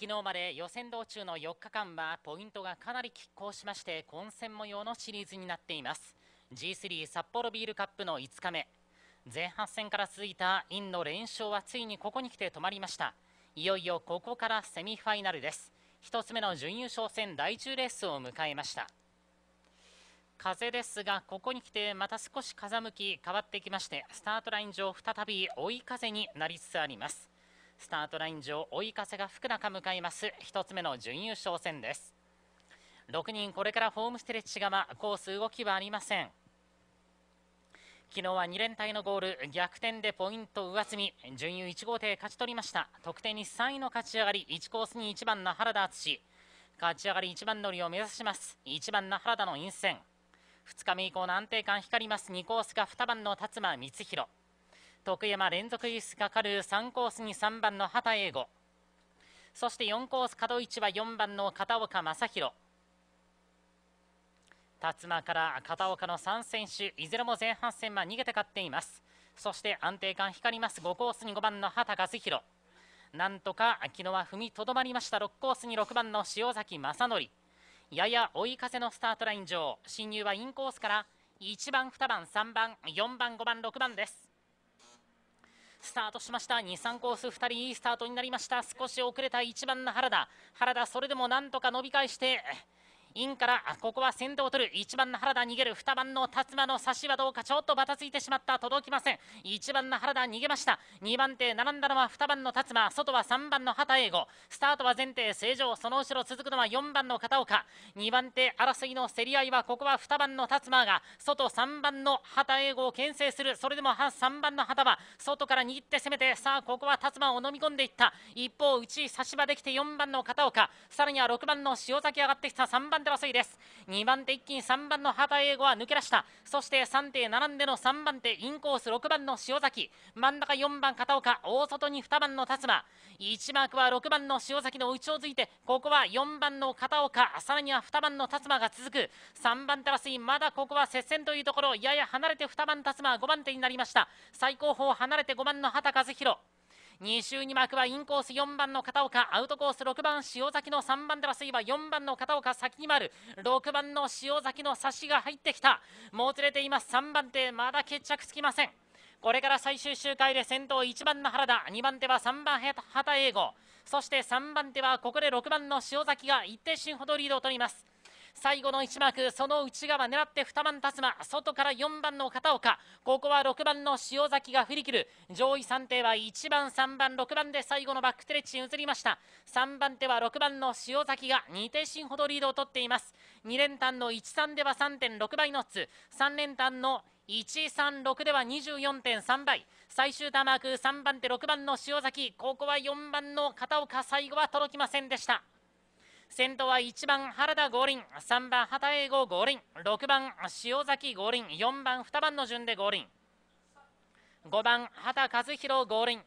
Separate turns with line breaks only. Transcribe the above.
昨日まで予選道中の4日間はポイントがかなり拮抗しまして混戦模様のシリーズになっています G3 札幌ビールカップの5日目前半戦から続いたインの連勝はついにここに来て止まりましたいよいよここからセミファイナルです1つ目の準優勝戦第10レースを迎えました風ですがここに来てまた少し風向き変わってきましてスタートライン上再び追い風になりつつありますスタートライン上追い風が吹く中向かいます1つ目の準優勝戦です6人これからホームステレッチ側コース動きはありません昨日は2連敗のゴール逆転でポイント上積み準優1号艇勝ち取りました得点に3位の勝ち上がり1コースに1番の原田敦勝ち上がり1番乗りを目指します1番の原田の陰線2日目以降の安定感光ります2コースが2番の辰馬光弘徳山連続輸出かかる3コースに3番の畑英吾そして4コース角市は4番の片岡正弘辰馬から片岡の3選手いずれも前半戦は逃げて勝っていますそして安定感光ります5コースに5番の畑和弘なんとか昨日は踏みとどまりました6コースに6番の塩崎正則やや追い風のスタートライン上進入はインコースから1番2番3番4番5番6番ですスタートしました23コース2人いいスタートになりました少し遅れた1番の原田原田それでもなんとか伸び返してインからあここは先頭を取る1番の原田逃げる2番の辰馬の差しはどうかちょっとばたついてしまった届きません1番の原田逃げました2番手並んだのは2番の辰馬外は3番の畑英吾スタートは前提正常その後ろ続くのは4番の片岡2番手争いの競り合いはここは2番の辰馬が外3番の畑英吾を牽制するそれでも3番の畑は外から握って攻めてさあここは辰馬を飲み込んでいった一方内差し場できて4番の片岡さらには6番の塩崎上がってきた3番手手はです2番手一気に3番の畑英語は抜け出したそして3手並んでの3番手インコース6番の塩崎真ん中4番片岡大外に2番の達馬1マークは6番の塩崎の内をついてここは4番の片岡さらには2番の達馬が続く3番手争いまだここは接戦というところやや離れて2番達馬は5番手になりました最高峰離れて5番の畑和弘2周に幕はインコース4番の片岡アウトコース6番塩崎の3番では水は4番の片岡先に丸6番の塩崎の差しが入ってきたもつれています3番手まだ決着つきませんこれから最終周回で先頭1番の原田2番手は3番畑英吾そして3番手はここで6番の塩崎が一定進ほどリードを取ります最後の1マークその内側狙って2番達馬外から4番の片岡ここは6番の塩崎が振り切る上位3艇は1番3番6番で最後のバックテレッチに移りました3番手は6番の塩崎が2点、進ほどリードを取っています2連単の13では3.6倍のッツ3連単の136では24.3倍最終ターマーク3番手6番の塩崎ここは4番の片岡最後は届きませんでした先頭は1番原田五輪3番畑英吾五輪6番塩崎五輪4番2番の順で五輪5番畑和弘五輪